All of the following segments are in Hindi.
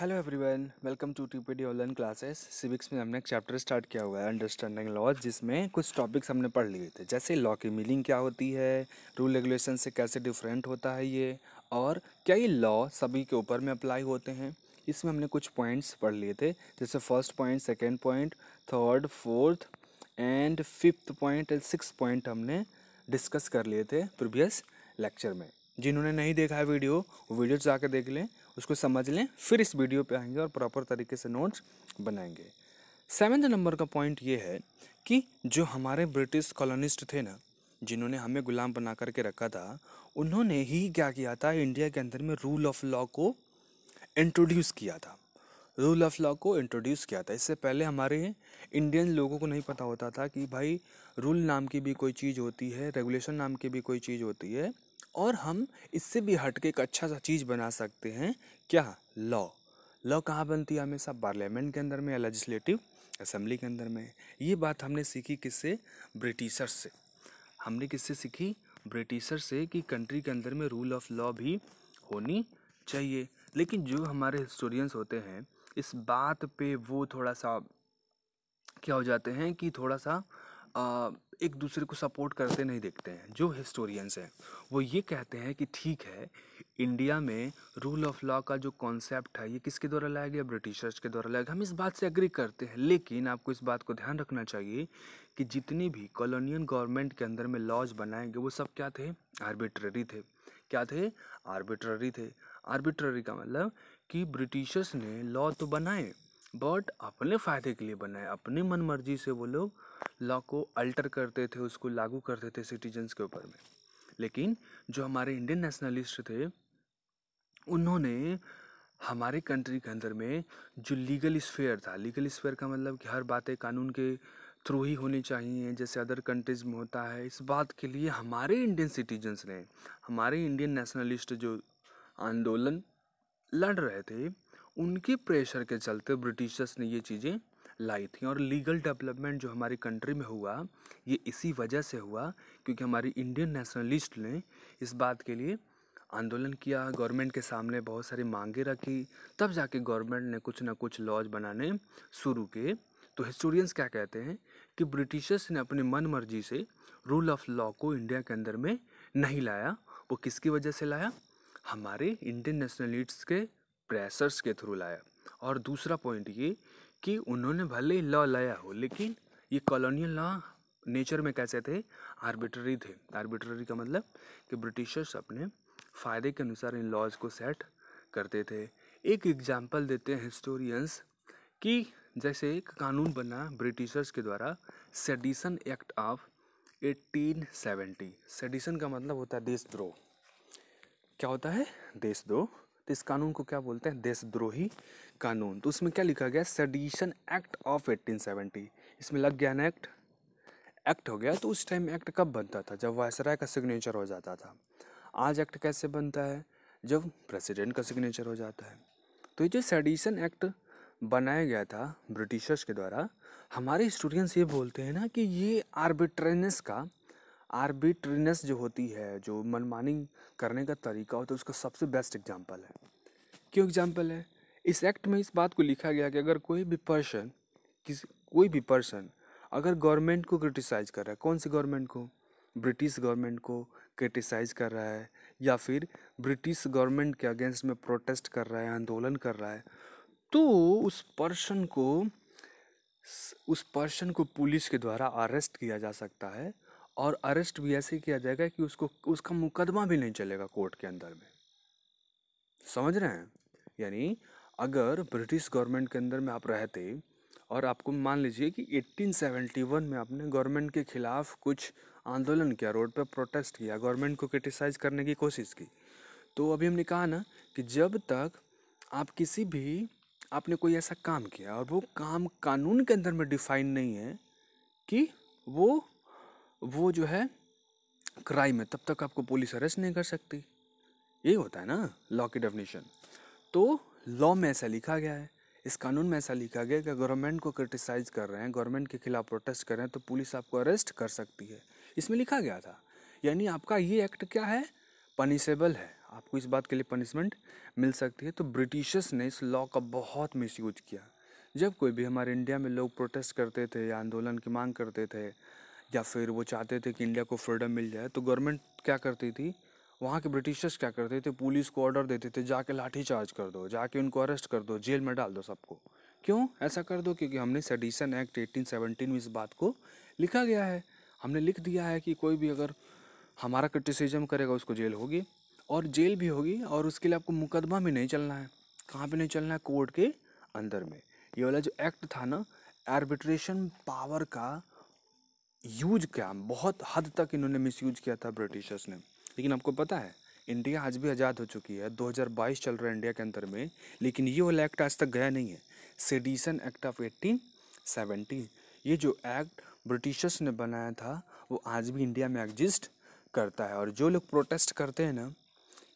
hello everyone welcome to T P online classes civics में हमने एक चैप्टर स्टार्ट किया हुआ है अंडरस्टैंडिंग लॉज जिसमें कुछ टॉपिक्स हमने पढ़ लिए थे जैसे लॉ की मीनिंग क्या होती है रूल रेगुलेशन से कैसे डिफरेंट होता है ये और क्या ये लॉ सभी के ऊपर में अप्लाई होते हैं इसमें हमने कुछ पॉइंट्स पढ़ लिए थे जैसे first point second point third fourth and fifth point and six point हमने डिस्कस कर लिए थे प्रीवियस लेक्चर में जिन्होंने नहीं देखा है वीडियो वो वीडियो जाकर देख लें उसको समझ लें फिर इस वीडियो पे आएंगे और प्रॉपर तरीके से नोट्स बनाएंगे सेवेंथ नंबर का पॉइंट ये है कि जो हमारे ब्रिटिश कॉलोनिस्ट थे ना जिन्होंने हमें गुलाम बना करके रखा था उन्होंने ही क्या किया था इंडिया के अंदर में रूल ऑफ लॉ को इंट्रोड्यूस किया था रूल ऑफ लॉ को इंट्रोड्यूस किया था इससे पहले हमारे इंडियन लोगों को नहीं पता होता था कि भाई रूल नाम की भी कोई चीज़ होती है रेगुलेशन नाम की भी कोई चीज़ होती है और हम इससे भी हट के एक अच्छा सा चीज़ बना सकते हैं क्या लॉ लॉ कहाँ बनती है हमेशा पार्लियामेंट के अंदर में या लेजिस्लेटिव असम्बली के अंदर में ये बात हमने सीखी किससे ब्रिटिशर से हमने किससे सीखी ब्रिटिशर से कि कंट्री के अंदर में रूल ऑफ लॉ भी होनी चाहिए लेकिन जो हमारे हिस्टोरियंस होते हैं इस बात पे वो थोड़ा सा क्या हो जाते हैं कि थोड़ा सा आ, एक दूसरे को सपोर्ट करते नहीं देखते हैं जो हिस्टोरियंस हैं वो ये कहते हैं कि ठीक है इंडिया में रूल ऑफ लॉ का जो कॉन्सेप्ट है ये किसके द्वारा लाया गया ब्रिटिशर्स के द्वारा लाया गया हम इस बात से एग्री करते हैं लेकिन आपको इस बात को ध्यान रखना चाहिए कि जितनी भी कॉलोनियन गवर्नमेंट के अंदर में लॉज बनाए गए वो सब क्या थे आर्बिट्ररी थे क्या थे आर्बिट्ररी थे आर्बिट्ररी का मतलब कि ब्रिटिशर्स ने लॉ तो बनाए बट अपने फ़ायदे के लिए बनाए अपनी मन मर्जी से वो लोग लॉ को अल्टर करते थे उसको लागू करते थे सिटीजन्स के ऊपर में लेकिन जो हमारे इंडियन नेशनलिस्ट थे उन्होंने हमारे कंट्री के अंदर में जो लीगल स्फेयर था लीगल स्फेयर का मतलब कि हर बातें कानून के थ्रू ही होनी चाहिए जैसे अदर कंट्रीज़ में होता है इस बात के लिए हमारे इंडियन सिटीजन्स ने हमारे इंडियन नेशनलिस्ट जो आंदोलन लड़ रहे थे उनके प्रेशर के चलते ब्रिटिशर्स ने ये चीज़ें लाई थी और लीगल डेवलपमेंट जो हमारी कंट्री में हुआ ये इसी वजह से हुआ क्योंकि हमारी इंडियन नेशनलिस्ट ने इस बात के लिए आंदोलन किया गवर्नमेंट के सामने बहुत सारी मांगे रखी तब जाके गवर्नमेंट ने कुछ ना कुछ लॉज बनाने शुरू किए तो हिस्टोरियंस क्या कहते हैं कि ब्रिटिशर्स ने अपनी मन मर्जी से रूल ऑफ लॉ को इंडिया के अंदर में नहीं लाया वो किसकी वजह से लाया हमारे इंडियन नेशनलिस्ट के प्रेसर्स के थ्रू लाया और दूसरा पॉइंट ये कि उन्होंने भले ही लॉ लाया हो लेकिन ये कॉलोनियल लॉ नेचर में कैसे थे आर्बिट्ररी थे आर्बिट्ररी का मतलब कि ब्रिटिशर्स अपने फ़ायदे के अनुसार इन लॉज को सेट करते थे एक एग्जाम्पल देते हैं हिस्टोरियंस कि जैसे एक कानून बना ब्रिटिशर्स के द्वारा सेडिसन एक्ट ऑफ 1870 सेडिसन का मतलब होता है देशद्रोह क्या होता है देशद्रोह तो इस कानून को क्या बोलते हैं देशद्रोही कानून तो उसमें क्या लिखा गया सडिशन एक्ट ऑफ 1870 इसमें लग गया ना एक्ट एक्ट हो गया तो उस टाइम एक्ट कब बनता था जब वायसराय का सिग्नेचर हो जाता था आज एक्ट कैसे बनता है जब प्रेसिडेंट का सिग्नेचर हो जाता है तो ये जो सडिशन एक्ट बनाया गया था ब्रिटिशर्स के द्वारा हमारे स्टूडेंट्स ये बोलते हैं ना कि ये आर्बिट्रेनेस का आर्बिट्रीनेस जो होती है जो मनमानी करने का तरीका होता है उसका सबसे बेस्ट एग्जाम्पल है क्यों एग्जाम्पल है इस एक्ट में इस बात को लिखा गया कि अगर कोई भी पर्सन किसी कोई भी पर्सन अगर गवर्नमेंट को क्रिटिसाइज़ कर रहा है कौन सी गवर्नमेंट को ब्रिटिश गवर्नमेंट को क्रिटिसाइज़ कर रहा है या फिर ब्रिटिश गवर्नमेंट के अगेंस्ट में प्रोटेस्ट कर रहा है आंदोलन कर रहा है तो उस पर्सन को उस पर्सन को पुलिस के द्वारा अरेस्ट किया जा सकता है और अरेस्ट भी ऐसे किया जाएगा कि उसको उसका मुकदमा भी नहीं चलेगा कोर्ट के अंदर में समझ रहे हैं यानी अगर ब्रिटिश गवर्नमेंट के अंदर में आप रहते और आपको मान लीजिए कि 1871 में आपने गवर्नमेंट के ख़िलाफ़ कुछ आंदोलन किया रोड पर प्रोटेस्ट किया गवर्नमेंट को क्रिटिसाइज़ करने की कोशिश की तो अभी हमने कहा ना कि जब तक आप किसी भी आपने कोई ऐसा काम किया और वो काम कानून के अंदर में डिफाइन नहीं है कि वो वो जो है क्राइम है तब तक आपको पुलिस अरेस्ट नहीं कर सकती यही होता है ना लॉ की डेफिनेशन तो लॉ में ऐसा लिखा गया है इस कानून में ऐसा लिखा गया है कि गवर्नमेंट को क्रिटिसाइज़ कर रहे हैं गवर्नमेंट के खिलाफ प्रोटेस्ट कर रहे हैं तो पुलिस आपको अरेस्ट कर सकती है इसमें लिखा गया था यानी आपका ये एक्ट क्या है पनिशेबल है आपको इस बात के लिए पनिशमेंट मिल सकती है तो ब्रिटिशर्स ने इस लॉ का बहुत मिस किया जब कोई भी हमारे इंडिया में लोग प्रोटेस्ट करते थे या आंदोलन की मांग करते थे या फिर वो चाहते थे कि इंडिया को फ्रीडम मिल जाए तो गवर्नमेंट क्या करती थी वहाँ के ब्रिटिशर्स क्या करते थे पुलिस को ऑर्डर देते थे जाके लाठी चार्ज कर दो जाके उनको अरेस्ट कर दो जेल में डाल दो सबको क्यों ऐसा कर दो क्योंकि हमने सेडिशन एक्ट सेवनटीन में इस बात को लिखा गया है हमने लिख दिया है कि कोई भी अगर हमारा क्रिटिसिज्म करेगा उसको जेल होगी और जेल भी होगी और उसके लिए आपको मुकदमा भी नहीं चलना है कहाँ पे नहीं चलना है कोर्ट के अंदर में ये वाला जो एक्ट था ना आर्बिट्रेशन पावर का यूज किया बहुत हद तक इन्होंने यूज किया था ब्रिटिशर्स ने लेकिन आपको पता है इंडिया आज भी आज़ाद हो चुकी है 2022 चल रहा है इंडिया के अंदर में लेकिन ये वाला एक्ट आज तक गया नहीं है सेडिसन एक्ट ऑफ एट्टीन ये जो एक्ट ब्रिटिशर्स ने बनाया था वो आज भी इंडिया में एग्जिस्ट करता है और जो लोग प्रोटेस्ट करते हैं ना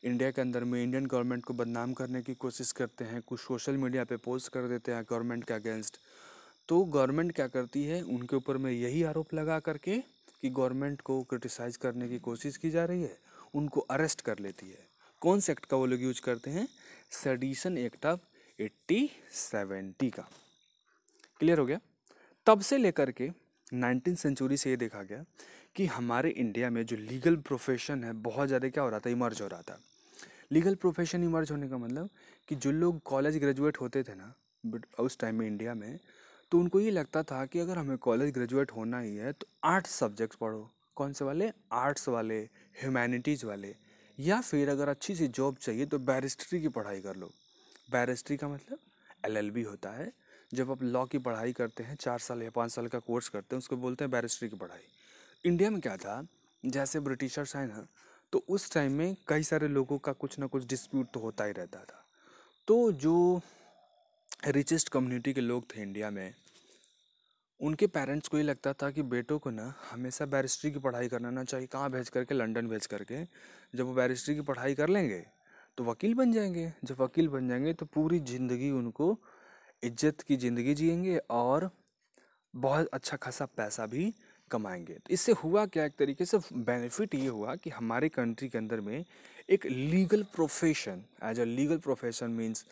इंडिया के अंदर में इंडियन गवर्नमेंट को बदनाम करने की कोशिश करते हैं कुछ सोशल मीडिया पे पोस्ट कर देते हैं गवर्नमेंट के अगेंस्ट तो गवर्नमेंट क्या करती है उनके ऊपर में यही आरोप लगा करके कि गवर्नमेंट को क्रिटिसाइज करने की कोशिश की जा रही है उनको अरेस्ट कर लेती है कौन से एक्ट का वो लोग यूज करते हैं sedition act of eighteen seventy का क्लियर हो गया तब से लेकर के नाइनटीन सेंचुरी से ये देखा गया कि हमारे इंडिया में जो लीगल प्रोफेशन है बहुत ज़्यादा क्या हो रहा था इमर्ज हो रहा था लीगल प्रोफेशन इमर्ज होने का मतलब कि जो लोग कॉलेज ग्रेजुएट होते थे ना उस टाइम में इंडिया में तो उनको ये लगता था कि अगर हमें कॉलेज ग्रेजुएट होना ही है तो आर्ट्स सब्जेक्ट्स पढ़ो कौन से वाले आर्ट्स वाले ह्यूमैनिटीज़ वाले या फिर अगर अच्छी सी जॉब चाहिए तो बैरिस्ट्री की पढ़ाई कर लो बैरिस्ट्री का मतलब एल होता है जब आप लॉ की पढ़ाई करते हैं चार साल या पाँच साल का कोर्स करते हैं उसको बोलते हैं बैरिस्ट्री की पढ़ाई इंडिया में क्या था जैसे ब्रिटिशर्स आए ना तो उस टाइम में कई सारे लोगों का कुछ ना कुछ डिस्प्यूट तो होता ही रहता था तो जो रिचेस्ट कम्युनिटी के लोग थे इंडिया में उनके पेरेंट्स को ये लगता था कि बेटों को ना हमेशा बैरिस्ट्री की पढ़ाई करना ना चाहिए कहाँ भेज करके लंदन भेज करके जब वो बैरिस्ट्री की पढ़ाई कर लेंगे तो वकील बन जाएंगे जब वकील बन जाएंगे तो पूरी ज़िंदगी उनको इज्जत की ज़िंदगी जिएंगे और बहुत अच्छा खासा पैसा भी कमाएंगे तो इससे हुआ क्या एक तरीके से बेनिफिट ये हुआ कि हमारे कंट्री के अंदर में एक legal profession as a legal profession means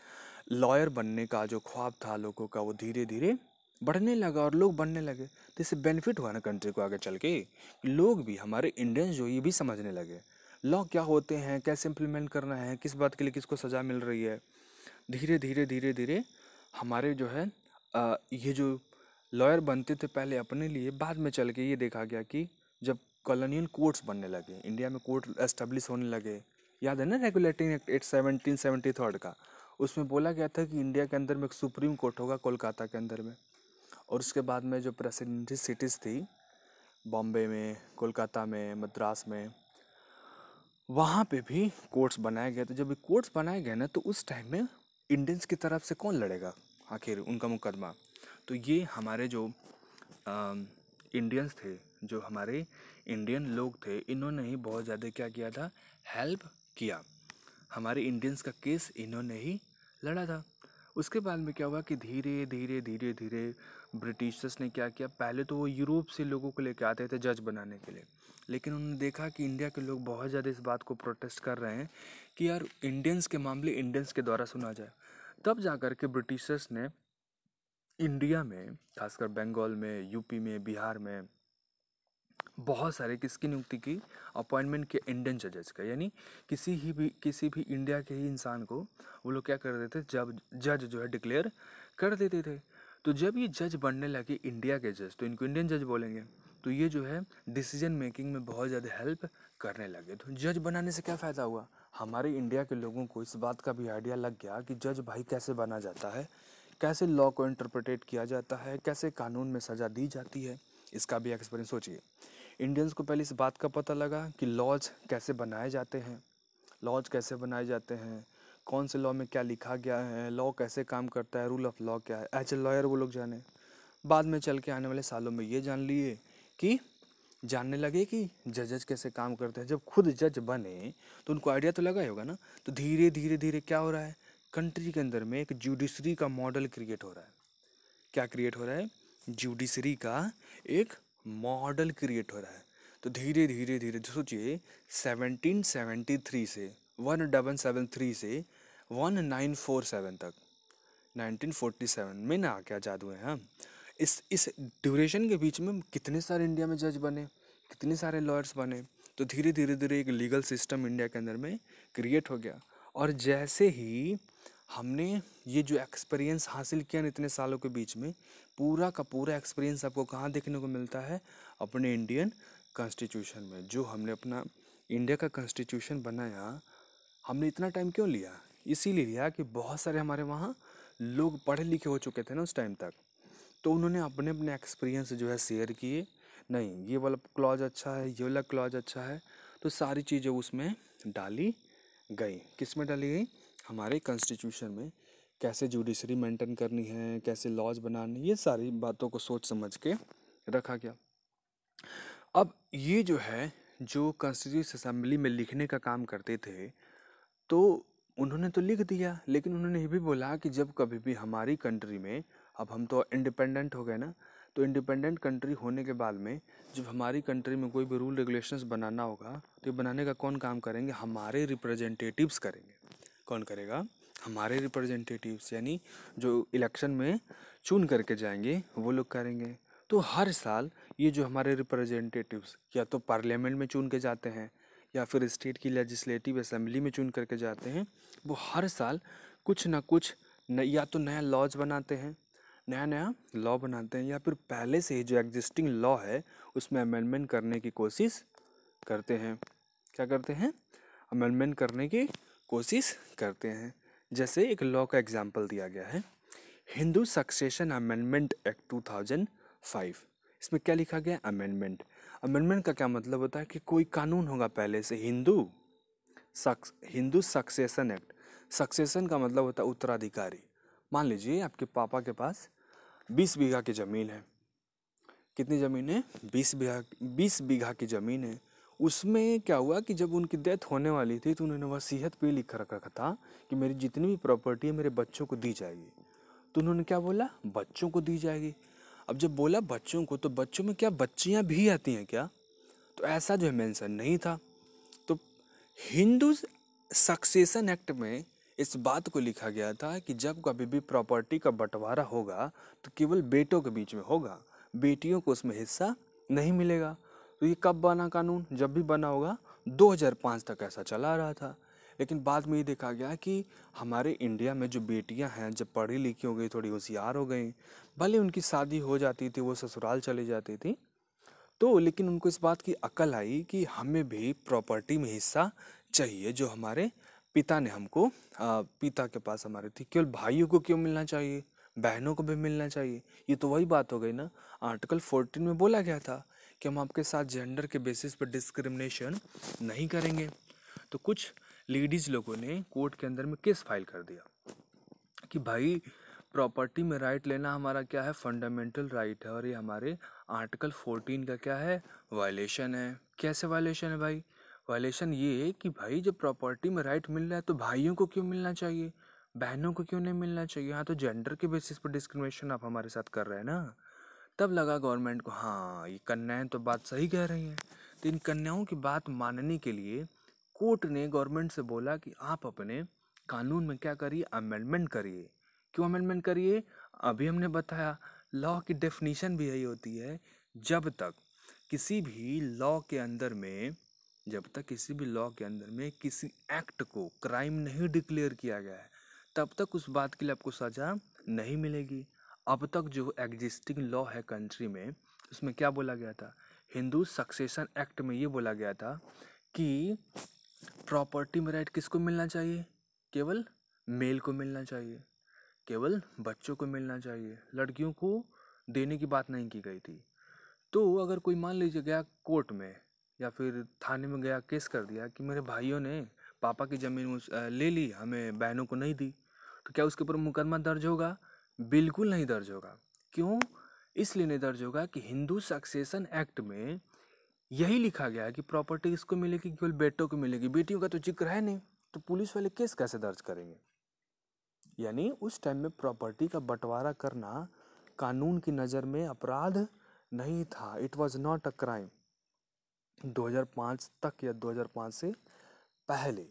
lawyer बनने का जो ख्वाब था लोगों का वो धीरे धीरे बढ़ने लगा और लोग बनने लगे तो इससे बेनिफिट हुआ ना कंट्री को आगे चल के लोग भी हमारे इंडियंस जो ये भी समझने लगे लॉ क्या होते हैं कैसे इम्प्लीमेंट करना है किस बात के लिए किसको सज़ा मिल रही है धीरे धीरे धीरे धीरे हमारे जो है आ, ये जो लॉयर बनते थे पहले अपने लिए बाद में चल के ये देखा गया कि जब कॉलोनियल कोर्ट्स बनने लगे इंडिया में कोर्ट एस्टेब्लिश होने लगे याद है ना regulating act at seventeen seventy third का उसमें बोला गया था कि इंडिया के अंदर में एक सुप्रीम कोर्ट होगा कोलकाता के अंदर में और उसके बाद में जो प्रेसिडेंट सिटीज़ थी बॉम्बे में कोलकाता में मद्रास में वहाँ पे भी कोर्ट्स बनाए गए थे जब कोर्ट्स बनाए गए ना तो उस टाइम में इंडियंस की तरफ से कौन लड़ेगा आखिर उनका मुकदमा तो ये हमारे जो आ, इंडियंस थे जो हमारे इंडियन लोग थे इन्होंने ही बहुत ज़्यादा क्या किया था हेल्प किया हमारे इंडियंस का केस इन्होंने ही लड़ा था उसके बाद में क्या हुआ कि धीरे धीरे धीरे धीरे ब्रिटिशर्स ने क्या किया पहले तो वो यूरोप से लोगों को लेकर आते थे जज बनाने के लिए लेकिन उन्होंने देखा कि इंडिया के लोग बहुत ज़्यादा इस बात को प्रोटेस्ट कर रहे हैं कि यार इंडियंस के मामले इंडियंस के द्वारा सुना जाए तब जा के ब्रिटिशर्स ने इंडिया में खासकर बंगाल में यूपी में बिहार में बहुत सारे किसकी नियुक्ति की अपॉइंटमेंट के इंडियन जजेस का यानी किसी ही भी किसी भी इंडिया के ही इंसान को वो लोग क्या कर देते जब जज जो है डिक्लेयर कर देते थे तो जब ये जज बनने लगे इंडिया के जज तो इनको इंडियन जज बोलेंगे तो ये जो है डिसीजन मेकिंग में बहुत ज़्यादा हेल्प करने लगे तो जज बनाने से क्या फ़ायदा हुआ हमारे इंडिया के लोगों को इस बात का भी आइडिया लग गया कि जज भाई कैसे बना जाता है कैसे लॉ को इंटरप्रटेट किया जाता है कैसे कानून में सज़ा दी जाती है इसका भी एक्सपीरियंस सोचिए इंडियंस को पहले इस बात का पता लगा कि लॉज कैसे बनाए जाते हैं लॉज कैसे बनाए जाते हैं कौन से लॉ में क्या लिखा गया है लॉ कैसे काम करता है रूल ऑफ लॉ क्या है एज ए लॉयर वो लोग जाने बाद में चल के आने वाले सालों में ये जान लिए कि जानने लगे कि जजेज कैसे काम करते हैं जब खुद जज बने तो उनको आइडिया तो लगा ही होगा ना तो धीरे धीरे धीरे क्या हो रहा है कंट्री के अंदर में एक जुडिशरी का मॉडल क्रिएट हो रहा है क्या क्रिएट हो रहा है जुडिशरी का एक मॉडल क्रिएट हो रहा है तो धीरे धीरे धीरे जो सोचिए थ्री से वन डबल सेवन थ्री से वन नाइन फोर सेवन तक नाइनटीन फोर्टी सेवन में ना क्या जादू है हाँ इस इस ड्यूरेशन के बीच में कितने सारे इंडिया में जज बने कितने सारे लॉयर्स बने तो धीरे धीरे धीरे एक लीगल सिस्टम इंडिया के अंदर में क्रिएट हो गया और जैसे ही हमने ये जो एक्सपीरियंस हासिल किया ना इतने सालों के बीच में पूरा का पूरा एक्सपीरियंस आपको कहाँ देखने को मिलता है अपने इंडियन कॉन्स्टिट्यूशन में जो हमने अपना इंडिया का कॉन्स्टिट्यूशन बनाया हमने इतना टाइम क्यों लिया इसीलिए लिया कि बहुत सारे हमारे वहाँ लोग पढ़े लिखे हो चुके थे ना उस टाइम तक तो उन्होंने अपने अपने एक्सपीरियंस जो है शेयर किए नहीं ये वाला क्लॉज अच्छा है ये वाला क्लॉज अच्छा है तो सारी चीज़ें उसमें डाली गई किस में डाली गई हमारे कॉन्स्टिट्यूशन में कैसे जुडिशरी मेंटेन करनी है कैसे लॉज बनानी ये सारी बातों को सोच समझ के रखा गया अब ये जो है जो कॉन्स्टिट्यूश असम्बली में लिखने का काम करते थे तो उन्होंने तो लिख दिया लेकिन उन्होंने ये भी बोला कि जब कभी भी हमारी कंट्री में अब हम तो इंडिपेंडेंट हो गए ना तो इंडिपेंडेंट कंट्री होने के बाद में जब हमारी कंट्री में कोई भी रूल रेगुलेशंस बनाना होगा तो ये बनाने का कौन काम करेंगे हमारे रिप्रेजेंटेटिव्स करेंगे कौन करेगा हमारे रिप्रेजेंटेटिव्स यानी जो इलेक्शन में चुन करके जाएंगे वो लोग करेंगे तो हर साल ये जो हमारे रिप्रेजेंटेटिव्स या तो पार्लियामेंट में चुन के जाते हैं या फिर स्टेट की लेजिस्लेटिव असेंबली में चुन करके जाते हैं वो हर साल कुछ ना कुछ न, या तो नया लॉज बनाते हैं नया नया लॉ बनाते हैं या फिर पहले से ही जो एग्जिस्टिंग लॉ है उसमें अमेंडमेंट करने की कोशिश करते हैं क्या करते हैं अमेंडमेंट करने की कोशिश करते हैं जैसे एक लॉ का एग्जाम्पल दिया गया है Hindu succession amendment act two thousand five इसमें क्या लिखा गया अमेंडमेंट अमेंडमेंट का क्या मतलब होता है कि कोई कानून होगा पहले से हिंदू सक्स हिंदू सक्सेशन एक्ट सक्सेशन का मतलब होता है उत्तराधिकारी मान लीजिए आपके पापा के पास बीस बीघा की ज़मीन है कितनी ज़मीन है बीस बीघा बीस बीघा की ज़मीन है उसमें क्या हुआ कि जब उनकी डेथ होने वाली थी तो उन्होंने वसीहत पे लिख कर रखा था कि मेरी जितनी भी प्रॉपर्टी है मेरे बच्चों को दी जाएगी तो उन्होंने क्या बोला बच्चों को दी जाएगी अब जब बोला बच्चों को तो बच्चों में क्या बच्चियाँ भी आती हैं क्या तो ऐसा जो है मैंसन नहीं था तो हिंदू सक्सेसन एक्ट में इस बात को लिखा गया था कि जब कभी भी प्रॉपर्टी का बंटवारा होगा तो केवल बेटों के बीच में होगा बेटियों को उसमें हिस्सा नहीं मिलेगा तो ये कब बना कानून जब भी बना होगा 2005 तक ऐसा चला रहा था लेकिन बाद में ये देखा गया कि हमारे इंडिया में जो बेटियां हैं जब पढ़ी लिखी हो गई थोड़ी होशियार हो गई भले उनकी शादी हो जाती थी वो ससुराल चली जाती थी तो लेकिन उनको इस बात की अकल आई कि हमें भी प्रॉपर्टी में हिस्सा चाहिए जो हमारे पिता ने हमको पिता के पास हमारे थी केवल भाइयों को क्यों मिलना चाहिए बहनों को भी मिलना चाहिए ये तो वही बात हो गई ना आर्टिकल फोर्टीन में बोला गया था कि हम आपके साथ जेंडर के बेसिस पर डिस्क्रिमिनेशन नहीं करेंगे तो कुछ लेडीज़ लोगों ने कोर्ट के अंदर में केस फाइल कर दिया कि भाई प्रॉपर्टी में राइट लेना हमारा क्या है फंडामेंटल राइट है और ये हमारे आर्टिकल फोर्टीन का क्या है वायलेशन है कैसे वायलेशन है भाई वायलेशन ये है कि भाई जब प्रॉपर्टी में राइट मिल रहा है तो भाइयों को क्यों मिलना चाहिए बहनों को क्यों नहीं मिलना चाहिए हाँ तो जेंडर के बेसिस पर डिस्क्रिमिनेशन आप हमारे साथ कर रहे हैं ना तब लगा गवर्नमेंट को हाँ ये कन्याएं तो बात सही कह रही हैं तो इन कन्याओं की बात मानने के लिए कोर्ट ने गवर्नमेंट से बोला कि आप अपने कानून में क्या करिए अमेंडमेंट करिए क्यों अमेंडमेंट करिए अभी हमने बताया लॉ की डेफिनीशन भी यही होती है जब तक किसी भी लॉ के अंदर में जब तक किसी भी लॉ के अंदर में किसी एक्ट को क्राइम नहीं डिक्लेयर किया गया है तब तक उस बात के लिए आपको सज़ा नहीं मिलेगी अब तक जो एग्जिस्टिंग लॉ है कंट्री में उसमें क्या बोला गया था हिंदू सक्सेशन एक्ट में ये बोला गया था कि प्रॉपर्टी में राइट किसको मिलना चाहिए केवल मेल को मिलना चाहिए केवल बच्चों को मिलना चाहिए लड़कियों को देने की बात नहीं की गई थी तो अगर कोई मान लीजिए गया कोर्ट में या फिर थाने में गया केस कर दिया कि मेरे भाइयों ने पापा की ज़मीन ले ली हमें बहनों को नहीं दी तो क्या उसके ऊपर मुकदमा दर्ज होगा बिल्कुल नहीं दर्ज होगा क्यों इसलिए नहीं दर्ज होगा कि हिंदू सक्सेशन एक्ट में यही लिखा गया है कि प्रॉपर्टी किसको मिलेगी केवल बेटों को मिलेगी बेटियों का तो जिक्र है नहीं तो पुलिस वाले केस कैसे दर्ज करेंगे यानी उस टाइम में प्रॉपर्टी का बंटवारा करना कानून की नज़र में अपराध नहीं था it was not a crime 2005 तक या 2005 से पहले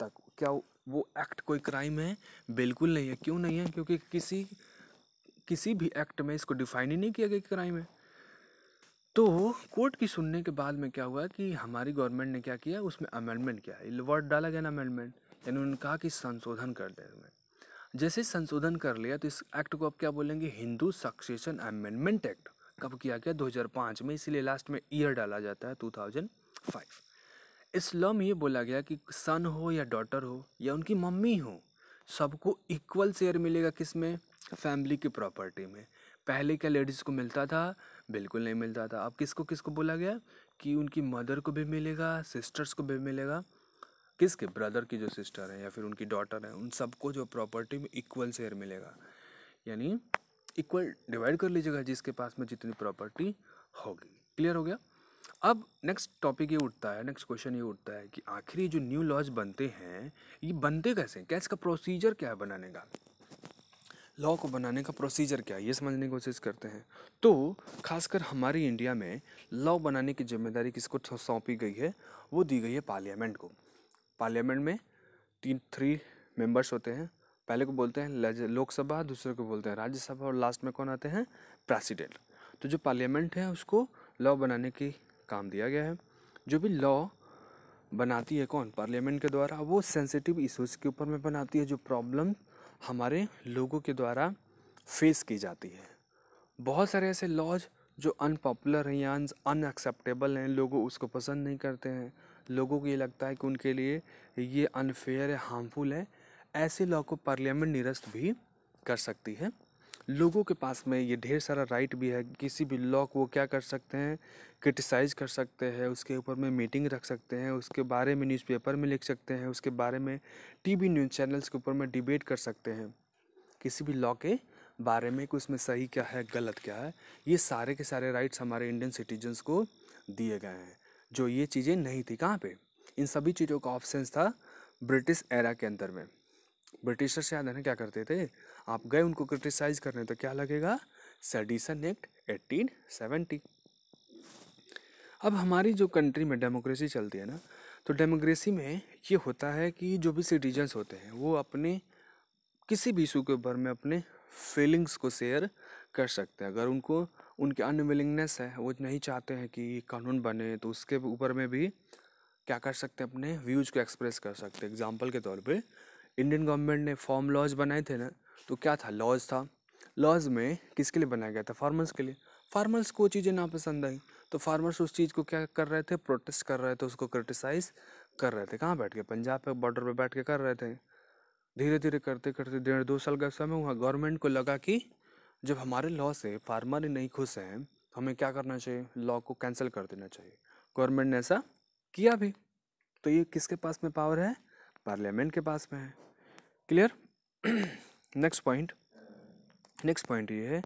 तक क्या वो एक्ट कोई क्राइम है बिल्कुल नहीं है क्यों नहीं है क्योंकि किसी किसी भी एक्ट में इसको डिफाइन ही नहीं किया गया कि क्राइम है तो कोर्ट की सुनने के बाद में क्या हुआ कि हमारी गवर्नमेंट ने क्या किया उसमें अमेंडमेंट किया वर्ड डाला गया ना अमेंडमेंट यानी उन्होंने कहा कि संशोधन कर दें उसमें जैसे संशोधन कर लिया तो इस एक्ट को अब क्या बोलेंगे हिंदू सक्सेशन अमेंडमेंट एक्ट कब किया गया 2005 में इसीलिए लास्ट में ईयर डाला जाता है 2005 इस लॉ में ये बोला गया कि सन हो या डॉटर हो या उनकी मम्मी हो सबको इक्वल शेयर मिलेगा किस में फैमिली की प्रॉपर्टी में पहले क्या लेडीज़ को मिलता था बिल्कुल नहीं मिलता था अब किसको किसको बोला गया कि उनकी मदर को भी मिलेगा सिस्टर्स को भी मिलेगा किसके ब्रदर की जो सिस्टर है या फिर उनकी डॉटर है उन सबको जो प्रॉपर्टी में इक्वल शेयर मिलेगा यानी इक्वल डिवाइड कर लीजिएगा जिसके पास में जितनी प्रॉपर्टी होगी क्लियर हो गया अब नेक्स्ट टॉपिक ये उठता है नेक्स्ट क्वेश्चन ये उठता है कि आखिरी जो न्यू लॉज बनते हैं ये बनते कैसे क्या इसका प्रोसीजर क्या है बनाने का लॉ को बनाने का प्रोसीजर क्या है ये समझने की कोशिश करते हैं तो खासकर हमारी इंडिया में लॉ बनाने की जिम्मेदारी किसको सौंपी गई है वो दी गई है पार्लियामेंट को पार्लियामेंट में तीन थ्री मेंबर्स होते हैं पहले को बोलते हैं लोकसभा दूसरे को बोलते हैं राज्यसभा और लास्ट में कौन आते हैं प्रेसिडेंट तो जो पार्लियामेंट है उसको लॉ बनाने की काम दिया गया है जो भी लॉ बनाती है कौन पार्लियामेंट के द्वारा वो सेंसिटिव इशूज़ के ऊपर में बनाती है जो प्रॉब्लम हमारे लोगों के द्वारा फेस की जाती है बहुत सारे ऐसे लॉज जो अनपॉपुलर हैं या अनएक्सेप्टेबल हैं लोगों उसको पसंद नहीं करते हैं लोगों को ये लगता है कि उनके लिए ये अनफेयर है हार्मफुल है ऐसे लॉ को पार्लियामेंट निरस्त भी कर सकती है लोगों के पास में ये ढेर सारा राइट भी है किसी भी लॉ को वो क्या कर सकते हैं क्रिटिसाइज़ कर सकते हैं उसके ऊपर में मीटिंग रख सकते हैं उसके बारे में न्यूज़पेपर में लिख सकते हैं उसके बारे में टीवी न्यूज़ चैनल्स के ऊपर में डिबेट कर सकते हैं किसी भी लॉ के बारे में कि उसमें सही क्या है गलत क्या है ये सारे के सारे राइट्स हमारे इंडियन सिटीजन्स को दिए गए हैं जो ये चीज़ें नहीं थी कहाँ पे इन सभी चीज़ों का ऑप्शन था ब्रिटिश एरा के अंदर में ब्रिटिशर्स याद है ना क्या करते थे आप गए उनको क्रिटिसाइज करने तो क्या लगेगा सेडिसन एक्ट एटीन सेवेंटी अब हमारी जो कंट्री में डेमोक्रेसी चलती है ना तो डेमोक्रेसी में ये होता है कि जो भी सिटीजन्स होते हैं वो अपने किसी भी इशू के ऊपर में अपने फीलिंग्स को शेयर कर सकते हैं अगर उनको उनकी अनविलिंगनेस है वो नहीं चाहते हैं कि कानून बने तो उसके ऊपर में भी क्या कर सकते हैं अपने व्यूज को एक्सप्रेस कर सकते हैं एग्जाम्पल के तौर पर इंडियन गवर्नमेंट ने फॉर्म लॉज बनाए थे ना तो क्या था लॉज था लॉज में किसके लिए बनाया गया था फार्मर्स के लिए फार्मर्स को चीज़ें नापसंद आई तो फार्मर्स उस चीज़ को क्या कर रहे थे प्रोटेस्ट कर रहे थे उसको क्रिटिसाइज़ कर रहे थे कहाँ बैठ के पंजाब पे बॉर्डर पे बैठ के कर रहे थे धीरे धीरे करते करते डेढ़ दो साल का समय हुआ गवर्नमेंट को लगा कि जब हमारे लॉ से फार्मर नहीं खुश हैं हमें क्या करना चाहिए लॉ को कैंसिल कर देना चाहिए गवर्नमेंट ने ऐसा किया भी तो ये किसके पास में पावर है पार्लियामेंट के पास में है clear next point next point ये है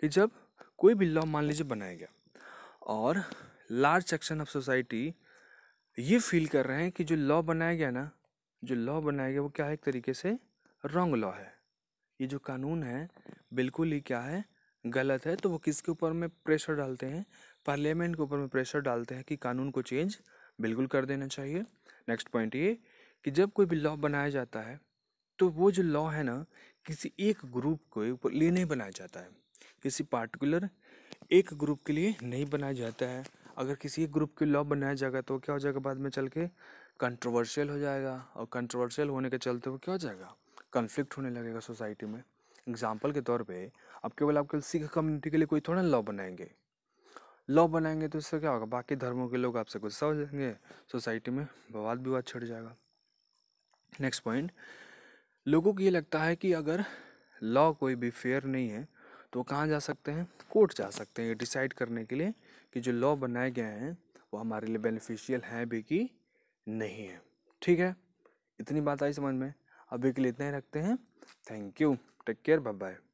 कि जब कोई भी लॉ मान लीजिए बनाया गया और लार्ज सेक्शन ऑफ सोसाइटी ये फील कर रहे हैं कि जो लॉ बनाया गया ना जो लॉ बनाया गया वो क्या है एक तरीके से रॉन्ग लॉ है ये जो कानून है बिल्कुल ही क्या है गलत है तो वो किसके ऊपर में प्रेशर डालते हैं पार्लियामेंट के ऊपर में प्रेशर डालते हैं कि कानून को चेंज बिल्कुल कर देना चाहिए नेक्स्ट पॉइंट ये कि जब कोई भी लॉ बनाया जाता है तो वो जो लॉ है ना किसी एक ग्रुप को ऊपर लिए नहीं बनाया जाता है किसी पार्टिकुलर एक ग्रुप के लिए नहीं बनाया जाता है अगर किसी एक ग्रुप के लॉ बनाया जाएगा तो क्या हो जाएगा बाद में चल के कंट्रोवर्शियल हो जाएगा और कंट्रोवर्शियल होने के चलते वो क्या हो जाएगा कन्फ्लिक्ट होने लगेगा सोसाइटी में एग्जाम्पल के तौर पर अब केवल आपके सिख कम्युनिटी के लिए कोई थोड़ा लॉ बनाएंगे लॉ बनाएंगे तो उससे क्या होगा बाकी धर्मों के लोग आपसे गुस्सा हो जाएंगे सोसाइटी में विवाद विवाद छिड़ जाएगा नेक्स्ट पॉइंट लोगों को ये लगता है कि अगर लॉ कोई भी फेयर नहीं है तो कहाँ जा सकते हैं कोर्ट जा सकते हैं ये डिसाइड करने के लिए कि जो लॉ बनाए गए हैं वो हमारे लिए बेनिफिशियल हैं भी कि नहीं है ठीक है इतनी बात आई समझ में अभी के लिए इतना ही रखते हैं thank you take care bye bye